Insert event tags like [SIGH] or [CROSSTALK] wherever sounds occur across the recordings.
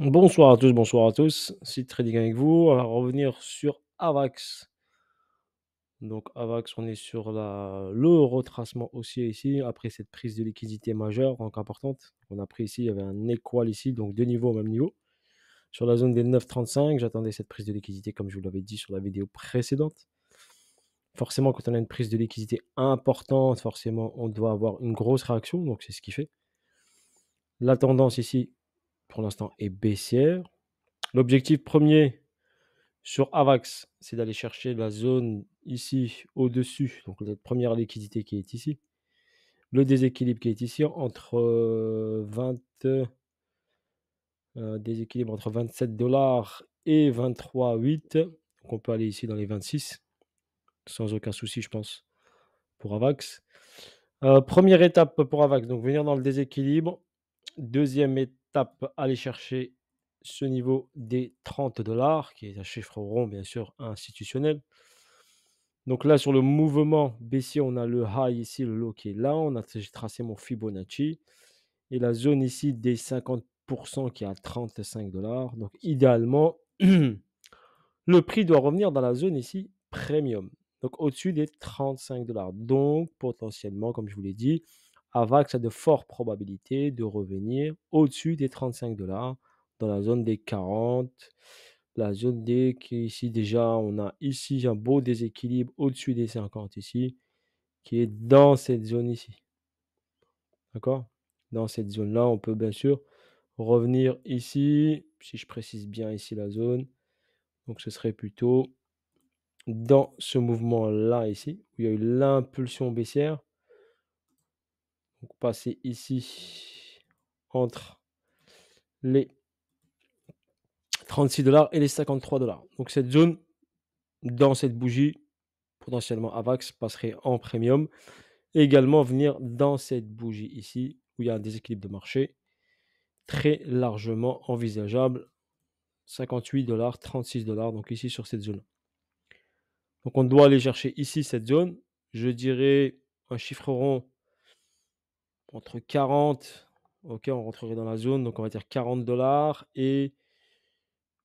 Bonsoir à tous, bonsoir à tous. très Trading avec vous. On revenir sur AVAX. Donc AVAX, on est sur la, le retracement haussier ici, après cette prise de liquidité majeure, donc importante. On a pris ici, il y avait un équal ici, donc deux niveaux au même niveau. Sur la zone des 9,35, j'attendais cette prise de liquidité, comme je vous l'avais dit sur la vidéo précédente. Forcément, quand on a une prise de liquidité importante, forcément, on doit avoir une grosse réaction, donc c'est ce qui fait. La tendance ici, pour l'instant est baissière. L'objectif premier sur AVAX, c'est d'aller chercher la zone ici au-dessus, donc la première liquidité qui est ici. Le déséquilibre qui est ici entre 20 euh, euh, déséquilibre entre 27 dollars et 23,8. Donc on peut aller ici dans les 26 sans aucun souci, je pense, pour AVAX. Euh, première étape pour AVAX, donc venir dans le déséquilibre, Deuxième étape, aller chercher ce niveau des 30 dollars, qui est un chiffre rond, bien sûr, institutionnel. Donc là, sur le mouvement baissier, on a le high ici, le low qui est là. On a tracé mon Fibonacci. Et la zone ici des 50% qui est à 35 dollars. Donc idéalement, [CLEARS THROAT] le prix doit revenir dans la zone ici premium. Donc au-dessus des 35 dollars. Donc potentiellement, comme je vous l'ai dit, AVAX a de fortes probabilités de revenir au-dessus des 35 dollars dans la zone des 40. La zone des qui ici déjà, on a ici un beau déséquilibre au-dessus des 50 ici, qui est dans cette zone ici. D'accord Dans cette zone-là, on peut bien sûr revenir ici, si je précise bien ici la zone. Donc ce serait plutôt dans ce mouvement-là ici, où il y a eu l'impulsion baissière passer ici entre les 36 dollars et les 53 dollars. Donc cette zone, dans cette bougie, potentiellement AVAX passerait en premium. également venir dans cette bougie ici, où il y a un déséquilibre de marché, très largement envisageable. 58 dollars, 36 dollars, donc ici sur cette zone. Donc on doit aller chercher ici cette zone. Je dirais un chiffre rond entre 40, ok, on rentrerait dans la zone, donc on va dire 40 dollars et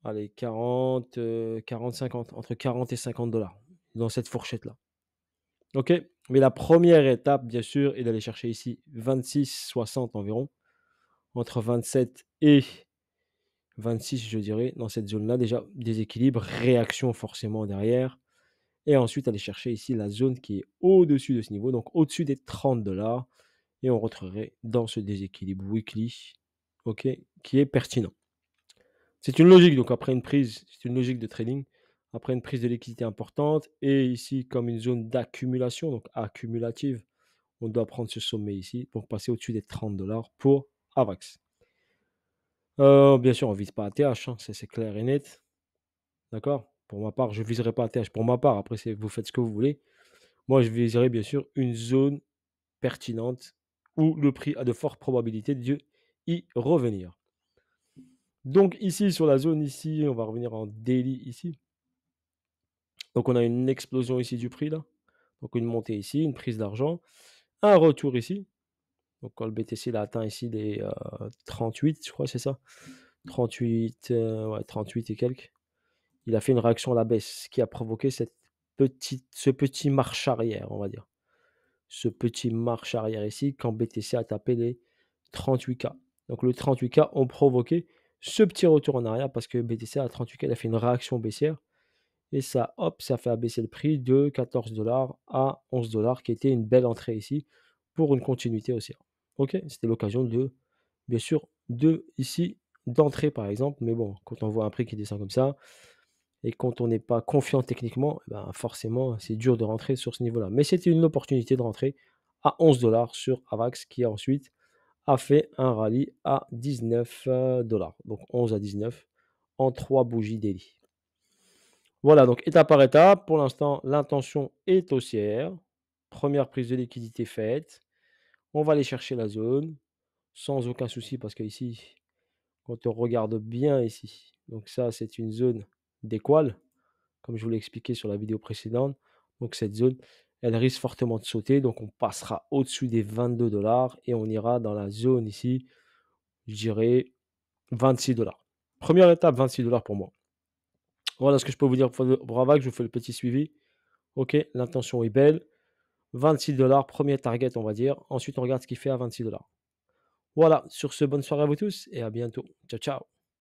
allez, 40, 40, 50, entre 40 et 50 dollars, dans cette fourchette-là. Ok Mais la première étape, bien sûr, est d'aller chercher ici 26, 60 environ, entre 27 et 26, je dirais, dans cette zone-là. Déjà, déséquilibre, réaction forcément derrière. Et ensuite, aller chercher ici la zone qui est au-dessus de ce niveau, donc au-dessus des 30 dollars et on rentrerait dans ce déséquilibre weekly ok, qui est pertinent. C'est une logique, donc après une prise, c'est une logique de trading, après une prise de liquidité importante, et ici comme une zone d'accumulation, donc accumulative, on doit prendre ce sommet ici, pour passer au-dessus des 30 dollars pour AVAX. Euh, bien sûr, on ne vise pas ATH, hein, c'est clair et net. D'accord Pour ma part, je ne viserai pas ATH. Pour ma part, après, vous faites ce que vous voulez. Moi, je viserai bien sûr une zone pertinente où le prix a de fortes probabilités de y revenir. Donc ici, sur la zone ici, on va revenir en délit ici. Donc on a une explosion ici du prix là. Donc une montée ici, une prise d'argent, un retour ici. Donc quand le BTC l'a atteint ici des 38, euh, je crois c'est ça. 38, euh, ouais, 38 et quelques. Il a fait une réaction à la baisse, qui a provoqué cette petite, ce petit marche arrière, on va dire ce petit marche arrière ici quand BTC a tapé les 38K. Donc le 38K ont provoqué ce petit retour en arrière parce que BTC à 38K, il a fait une réaction baissière. Et ça, hop, ça fait abaisser le prix de 14 dollars à 11 dollars, qui était une belle entrée ici pour une continuité aussi. Ok, c'était l'occasion de, bien sûr, de ici d'entrée par exemple. Mais bon, quand on voit un prix qui descend comme ça, et quand on n'est pas confiant techniquement, eh ben, forcément, c'est dur de rentrer sur ce niveau-là. Mais c'était une opportunité de rentrer à 11 dollars sur Avax qui ensuite a fait un rallye à 19 euh, dollars. Donc 11 à 19 en 3 bougies daily. Voilà, donc étape par étape. Pour l'instant, l'intention est haussière. Première prise de liquidité faite. On va aller chercher la zone sans aucun souci parce qu'ici, quand on regarde bien ici, donc ça c'est une zone d'écoile, comme je vous l'ai expliqué sur la vidéo précédente. Donc cette zone, elle risque fortement de sauter. Donc on passera au-dessus des 22 dollars et on ira dans la zone ici, je dirais 26 dollars. Première étape, 26 dollars pour moi. Voilà ce que je peux vous dire pour que Je vous fais le petit suivi. Ok, l'intention est belle. 26 dollars, premier target, on va dire. Ensuite, on regarde ce qu'il fait à 26 dollars. Voilà, sur ce, bonne soirée à vous tous et à bientôt. Ciao, ciao.